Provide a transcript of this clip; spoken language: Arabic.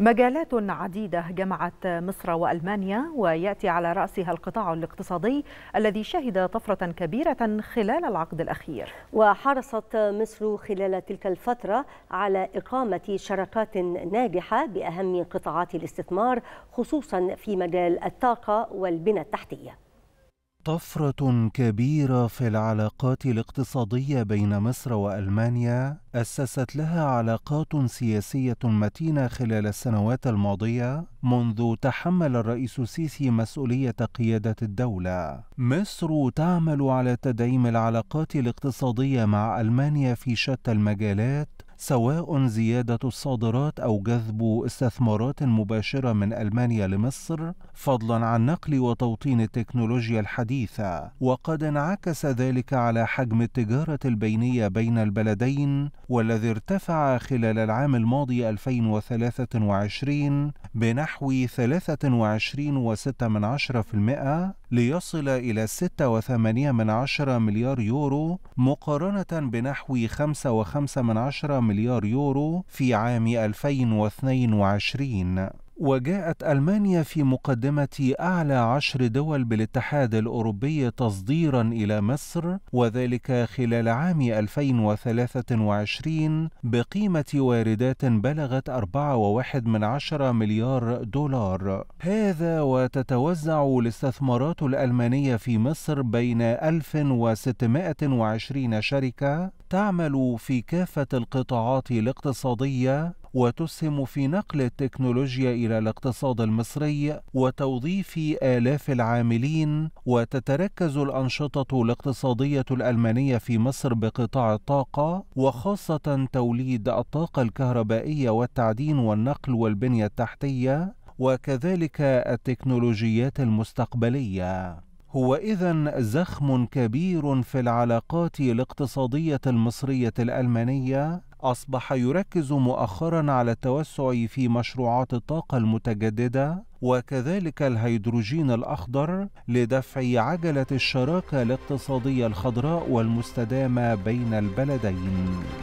مجالات عديدة جمعت مصر وألمانيا ويأتي على رأسها القطاع الاقتصادي الذي شهد طفرة كبيرة خلال العقد الأخير وحرصت مصر خلال تلك الفترة على إقامة شراكات ناجحة بأهم قطاعات الاستثمار خصوصا في مجال الطاقة والبنى التحتية طفرة كبيرة في العلاقات الاقتصادية بين مصر وألمانيا أسست لها علاقات سياسية متينة خلال السنوات الماضية منذ تحمل الرئيس السيسي مسؤولية قيادة الدولة. مصر تعمل على تدعيم العلاقات الاقتصادية مع ألمانيا في شتى المجالات سواء زيادة الصادرات أو جذب استثمارات مباشرة من ألمانيا لمصر فضلا عن نقل وتوطين التكنولوجيا الحديثة وقد انعكس ذلك على حجم التجارة البينية بين البلدين والذي ارتفع خلال العام الماضي 2023 بنحو 23.6% ليصل إلى 6.8 من عشرة مليار يورو مقارنة بنحو 5.5 من عشرة مليار يورو في عام 2022 وجاءت ألمانيا في مقدمة أعلى عشر دول بالاتحاد الأوروبي تصديرا إلى مصر وذلك خلال عام 2023 بقيمة واردات بلغت 4.1 من مليار دولار هذا وتتوزع الاستثمارات الألمانية في مصر بين 1620 شركة تعمل في كافة القطاعات الاقتصادية وتسهم في نقل التكنولوجيا إلى الاقتصاد المصري وتوظيف آلاف العاملين وتتركز الأنشطة الاقتصادية الألمانية في مصر بقطاع الطاقة وخاصة توليد الطاقة الكهربائية والتعدين والنقل والبنية التحتية وكذلك التكنولوجيات المستقبليه هو إذا زخم كبير في العلاقات الاقتصادية المصرية الألمانية أصبح يركز مؤخرا على التوسع في مشروعات الطاقة المتجددة وكذلك الهيدروجين الأخضر لدفع عجلة الشراكة الاقتصادية الخضراء والمستدامة بين البلدين